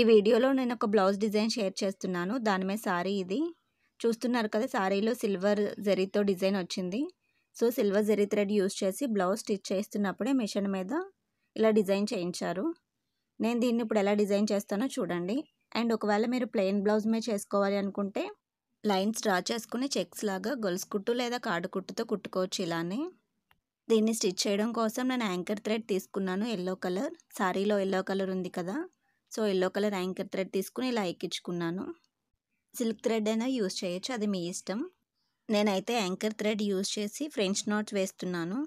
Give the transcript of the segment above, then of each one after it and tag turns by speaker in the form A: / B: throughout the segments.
A: ఈ వీడియోలో నేను ఒక బ్లౌజ్ డిజైన్ షేర్ చేస్తున్నాను దాని మీద శారీ ఇది చూస్తున్నారు కదా శారీలో సిల్వర్ జరీతో డిజైన్ వచ్చింది so silver zari thread use చేసి బ్లౌజ్ స్టిచ్ చేస్తున్నప్పుడే మిషన్ మీద ఇలా డిజైన్ చేయించారు నేను దీన్ని ఇప్పుడు ఎలా డిజైన్ చేస్తానో చూడండి అండ్ ఒకవేళ మీరు ప్లెయిన్ బ్లౌజ్ మీద చేసుకోవాలి అనుకుంటే లైన్స్ డ్రా చేసుకుని చెక్స్ లాగా గొలుసు కుట్టు లేదా కాడు కుట్టుతో కుట్టుకోవచ్చు ఇలానే దీన్ని స్టిచ్ చేయడం కోసం నేను యాంకర్ థ్రెడ్ తీసుకున్నాను ఎల్లో కలర్ శారీలో ఎల్లో కలర్ ఉంది కదా so yellow colour anchor thread తీసుకుని ఇలా ఎక్కించుకున్నాను సిల్క్ థ్రెడ్ అయినా యూస్ చేయొచ్చు అది మీ ఇష్టం నేనైతే యాంకర్ థ్రెడ్ యూస్ చేసి ఫ్రెంచ్ నాట్స్ వేస్తున్నాను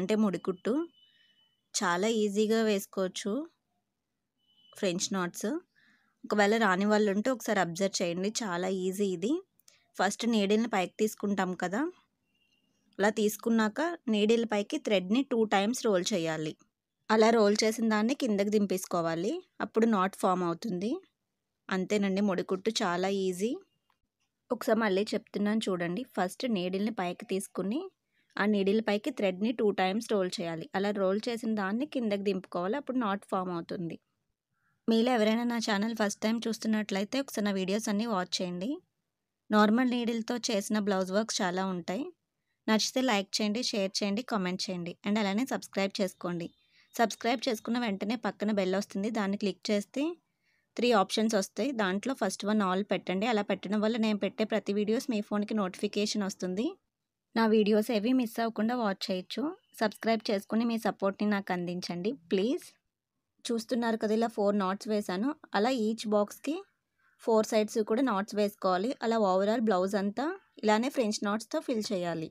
A: అంటే ముడికుట్టు చాలా ఈజీగా వేసుకోవచ్చు ఫ్రెంచ్ నాట్స్ ఒకవేళ రాని వాళ్ళు ఉంటే ఒకసారి అబ్జర్వ్ చేయండి చాలా ఈజీ ఇది ఫస్ట్ నీడిల్ని పైకి తీసుకుంటాం కదా అలా తీసుకున్నాక నీడిల్ పైకి థ్రెడ్ని టూ టైమ్స్ రోల్ చేయాలి అలా రోల్ చేసిన దాన్ని కిందకి దింపేసుకోవాలి అప్పుడు నాట్ ఫామ్ అవుతుంది అంతేనండి ముడికుట్టు చాలా ఈజీ ఒకసారి మళ్ళీ చెప్తున్నాను చూడండి ఫస్ట్ నీడిల్ని పైకి తీసుకుని ఆ నీడిల్ పైకి థ్రెడ్ని టూ టైమ్స్ రోల్ చేయాలి అలా రోల్ చేసిన దాన్ని కిందకి దింపుకోవాలి అప్పుడు నాట్ ఫామ్ అవుతుంది మీలో ఎవరైనా నా ఛానల్ ఫస్ట్ టైం చూస్తున్నట్లయితే ఒకసారి నా వీడియోస్ అన్నీ వాచ్ చేయండి నార్మల్ నీడిల్తో చేసిన బ్లౌజ్ వర్క్స్ చాలా ఉంటాయి నచ్చితే లైక్ చేయండి షేర్ చేయండి కామెంట్ చేయండి అండ్ అలానే సబ్స్క్రైబ్ చేసుకోండి సబ్స్క్రైబ్ చేసుకున్న వెంటనే పక్కన బెల్ వస్తుంది దాన్ని క్లిక్ చేస్తే త్రీ ఆప్షన్స్ వస్తాయి దాంట్లో ఫస్ట్ వన్ ఆల్ పెట్టండి అలా పెట్టడం వల్ల నేను పెట్టే ప్రతి వీడియోస్ మీ ఫోన్కి నోటిఫికేషన్ వస్తుంది నా వీడియోస్ ఏవి మిస్ అవ్వకుండా వాచ్ చేయొచ్చు సబ్స్క్రైబ్ చేసుకుని మీ సపోర్ట్ని నాకు అందించండి ప్లీజ్ చూస్తున్నారు కదా ఇలా ఫోర్ నాట్స్ వేశాను అలా ఈచ్ బాక్స్కి ఫోర్ సైడ్స్ కూడా నాట్స్ వేసుకోవాలి అలా ఓవరాల్ బ్లౌజ్ అంతా ఇలానే ఫ్రెంచ్ నాట్స్తో ఫిల్ చేయాలి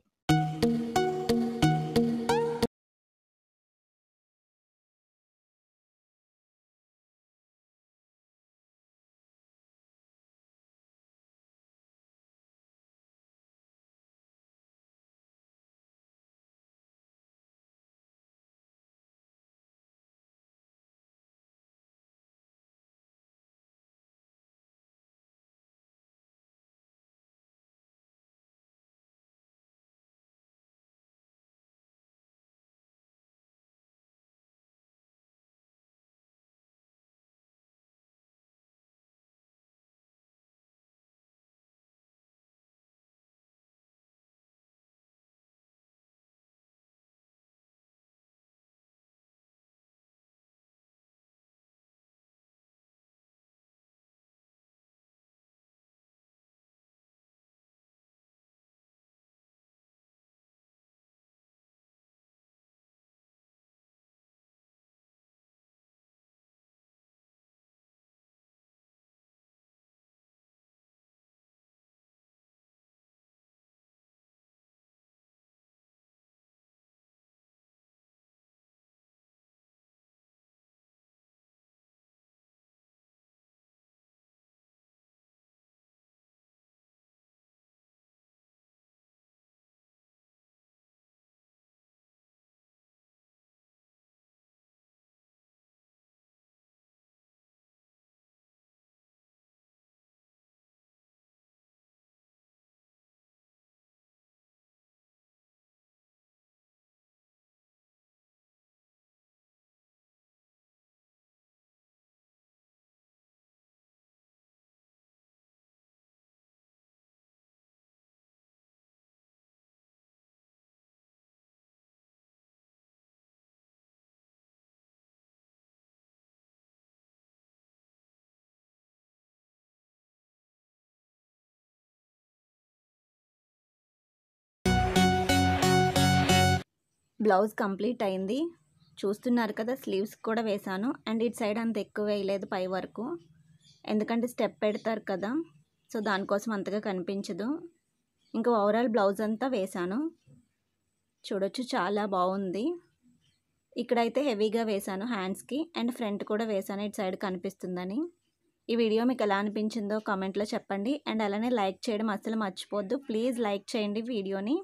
A: బ్లౌజ్ కంప్లీట్ అయింది చూస్తున్నారు కదా స్లీవ్స్ కూడా వేశాను అండ్ ఇటు సైడ్ అంత ఎక్కువ వేయలేదు పై వరకు ఎందుకంటే స్టెప్ పెడతారు కదా సో దానికోసం అంతగా కనిపించదు ఇంకా ఓవరాల్ బ్లౌజ్ అంతా వేశాను చూడొచ్చు చాలా బాగుంది ఇక్కడైతే హెవీగా వేశాను హ్యాండ్స్కి అండ్ ఫ్రంట్ కూడా వేశాను ఇటు సైడ్ కనిపిస్తుందని ఈ వీడియో మీకు ఎలా అనిపించిందో కామెంట్లో చెప్పండి అండ్ అలానే లైక్ చేయడం అస్సలు మర్చిపోద్దు ప్లీజ్ లైక్ చేయండి వీడియోని